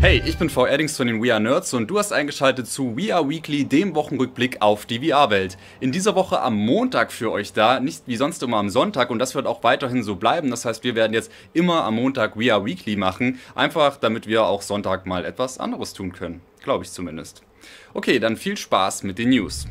Hey, ich bin V. Erdings von den We Are Nerds und du hast eingeschaltet zu We Are Weekly, dem Wochenrückblick auf die VR-Welt. In dieser Woche am Montag für euch da, nicht wie sonst immer am Sonntag und das wird auch weiterhin so bleiben. Das heißt, wir werden jetzt immer am Montag We Are Weekly machen, einfach damit wir auch Sonntag mal etwas anderes tun können. Glaube ich zumindest. Okay, dann viel Spaß mit den News.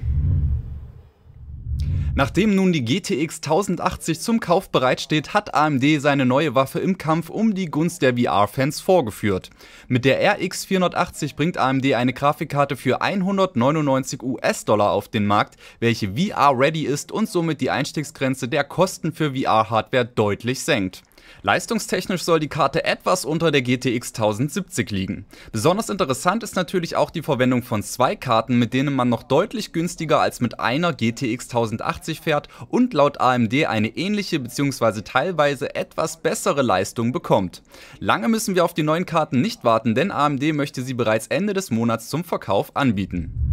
Nachdem nun die GTX 1080 zum Kauf bereitsteht, hat AMD seine neue Waffe im Kampf um die Gunst der VR-Fans vorgeführt. Mit der RX 480 bringt AMD eine Grafikkarte für 199 US-Dollar auf den Markt, welche VR-ready ist und somit die Einstiegsgrenze der Kosten für VR-Hardware deutlich senkt. Leistungstechnisch soll die Karte etwas unter der GTX 1070 liegen. Besonders interessant ist natürlich auch die Verwendung von zwei Karten, mit denen man noch deutlich günstiger als mit einer GTX 1080 fährt und laut AMD eine ähnliche bzw. teilweise etwas bessere Leistung bekommt. Lange müssen wir auf die neuen Karten nicht warten, denn AMD möchte sie bereits Ende des Monats zum Verkauf anbieten.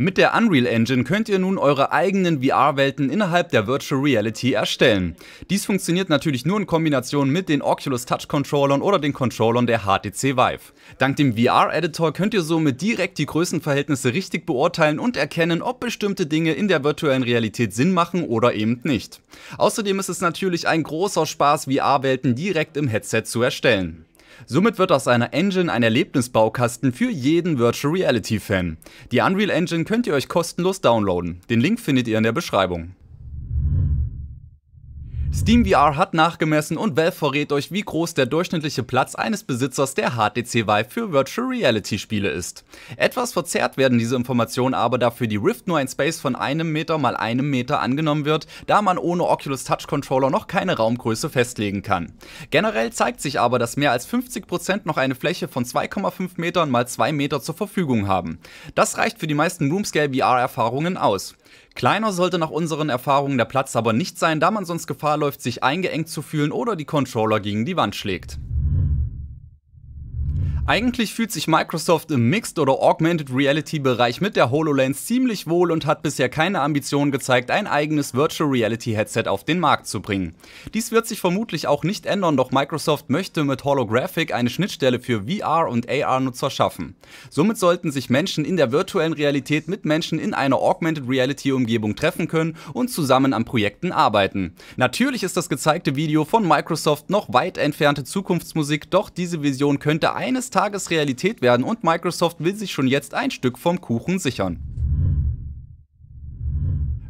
Mit der Unreal Engine könnt ihr nun eure eigenen VR-Welten innerhalb der Virtual Reality erstellen. Dies funktioniert natürlich nur in Kombination mit den Oculus Touch Controllern oder den Controllern der HTC Vive. Dank dem VR-Editor könnt ihr somit direkt die Größenverhältnisse richtig beurteilen und erkennen, ob bestimmte Dinge in der virtuellen Realität Sinn machen oder eben nicht. Außerdem ist es natürlich ein großer Spaß, VR-Welten direkt im Headset zu erstellen. Somit wird aus einer Engine ein Erlebnisbaukasten für jeden Virtual Reality Fan. Die Unreal Engine könnt ihr euch kostenlos downloaden. Den Link findet ihr in der Beschreibung. SteamVR hat nachgemessen und Valve verrät euch, wie groß der durchschnittliche Platz eines Besitzers der HTC Vive für Virtual Reality Spiele ist. Etwas verzerrt werden diese Informationen aber, da für die Rift nur ein Space von einem Meter mal einem Meter angenommen wird, da man ohne Oculus Touch Controller noch keine Raumgröße festlegen kann. Generell zeigt sich aber, dass mehr als 50% noch eine Fläche von 2,5 Metern mal 2 Meter zur Verfügung haben. Das reicht für die meisten Roomscale VR-Erfahrungen aus. Kleiner sollte nach unseren Erfahrungen der Platz aber nicht sein, da man sonst Gefahr läuft, sich eingeengt zu fühlen oder die Controller gegen die Wand schlägt. Eigentlich fühlt sich Microsoft im Mixed- oder Augmented-Reality-Bereich mit der HoloLens ziemlich wohl und hat bisher keine Ambition gezeigt, ein eigenes Virtual Reality-Headset auf den Markt zu bringen. Dies wird sich vermutlich auch nicht ändern, doch Microsoft möchte mit Holographic eine Schnittstelle für VR- und AR-Nutzer schaffen. Somit sollten sich Menschen in der virtuellen Realität mit Menschen in einer Augmented Reality-Umgebung treffen können und zusammen an Projekten arbeiten. Natürlich ist das gezeigte Video von Microsoft noch weit entfernte Zukunftsmusik, doch diese Vision könnte eines Tages Tages Realität werden und Microsoft will sich schon jetzt ein Stück vom Kuchen sichern.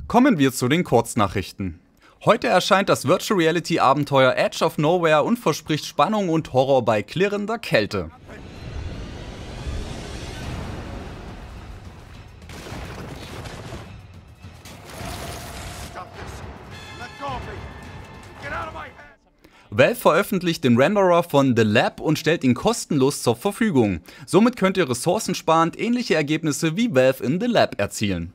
Kommen wir zu den Kurznachrichten. Heute erscheint das Virtual Reality Abenteuer Edge of Nowhere und verspricht Spannung und Horror bei klirrender Kälte. Valve veröffentlicht den Renderer von The Lab und stellt ihn kostenlos zur Verfügung. Somit könnt ihr ressourcensparend ähnliche Ergebnisse wie Valve in The Lab erzielen.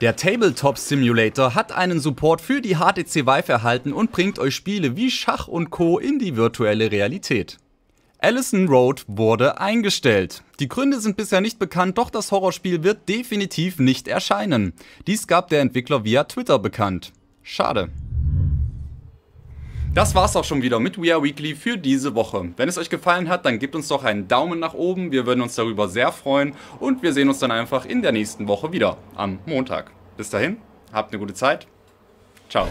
Der Tabletop Simulator hat einen Support für die HTC Vive erhalten und bringt euch Spiele wie Schach und Co. in die virtuelle Realität. Allison Road wurde eingestellt. Die Gründe sind bisher nicht bekannt, doch das Horrorspiel wird definitiv nicht erscheinen. Dies gab der Entwickler via Twitter bekannt. Schade. Das war's auch schon wieder mit We Are Weekly für diese Woche. Wenn es euch gefallen hat, dann gebt uns doch einen Daumen nach oben. Wir würden uns darüber sehr freuen und wir sehen uns dann einfach in der nächsten Woche wieder am Montag. Bis dahin, habt eine gute Zeit. Ciao.